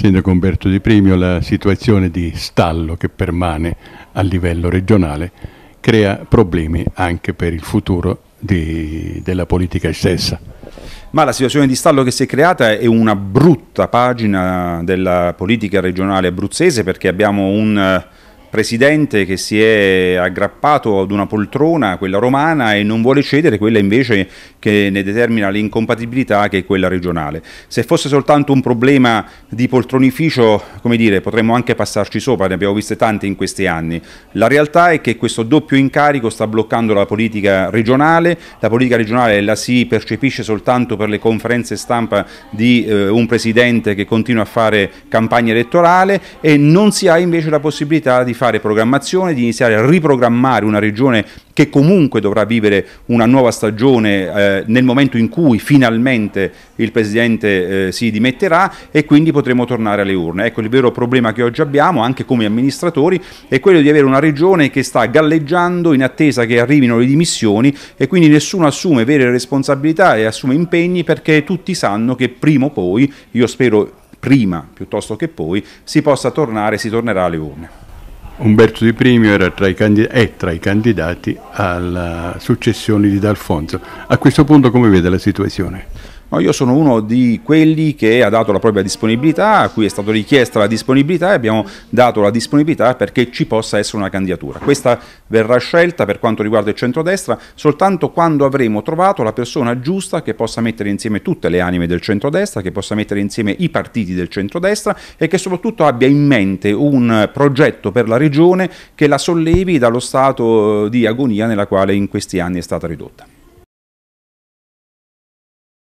Sindaco Umberto Di Primio, la situazione di stallo che permane a livello regionale crea problemi anche per il futuro di, della politica stessa. Ma la situazione di stallo che si è creata è una brutta pagina della politica regionale abruzzese perché abbiamo un presidente che si è aggrappato ad una poltrona, quella romana, e non vuole cedere quella invece che ne determina l'incompatibilità che è quella regionale. Se fosse soltanto un problema di poltronificio, come dire, potremmo anche passarci sopra, ne abbiamo viste tante in questi anni. La realtà è che questo doppio incarico sta bloccando la politica regionale, la politica regionale la si percepisce soltanto per le conferenze stampa di eh, un presidente che continua a fare campagna elettorale e non si ha invece la possibilità di fare programmazione, di iniziare a riprogrammare una regione che comunque dovrà vivere una nuova stagione eh, nel momento in cui finalmente il Presidente eh, si dimetterà e quindi potremo tornare alle urne. Ecco, il vero problema che oggi abbiamo, anche come amministratori, è quello di avere una regione che sta galleggiando in attesa che arrivino le dimissioni e quindi nessuno assume vere responsabilità e assume impegni perché tutti sanno che prima o poi, io spero prima piuttosto che poi, si possa tornare, si tornerà alle urne. Umberto Di Primio era tra candid- è tra i candidati alla successione di D'Alfonso. A questo punto come vede la situazione? No, io sono uno di quelli che ha dato la propria disponibilità, a cui è stata richiesta la disponibilità e abbiamo dato la disponibilità perché ci possa essere una candidatura. Questa verrà scelta per quanto riguarda il centrodestra soltanto quando avremo trovato la persona giusta che possa mettere insieme tutte le anime del centrodestra, che possa mettere insieme i partiti del centrodestra e che soprattutto abbia in mente un progetto per la regione che la sollevi dallo stato di agonia nella quale in questi anni è stata ridotta.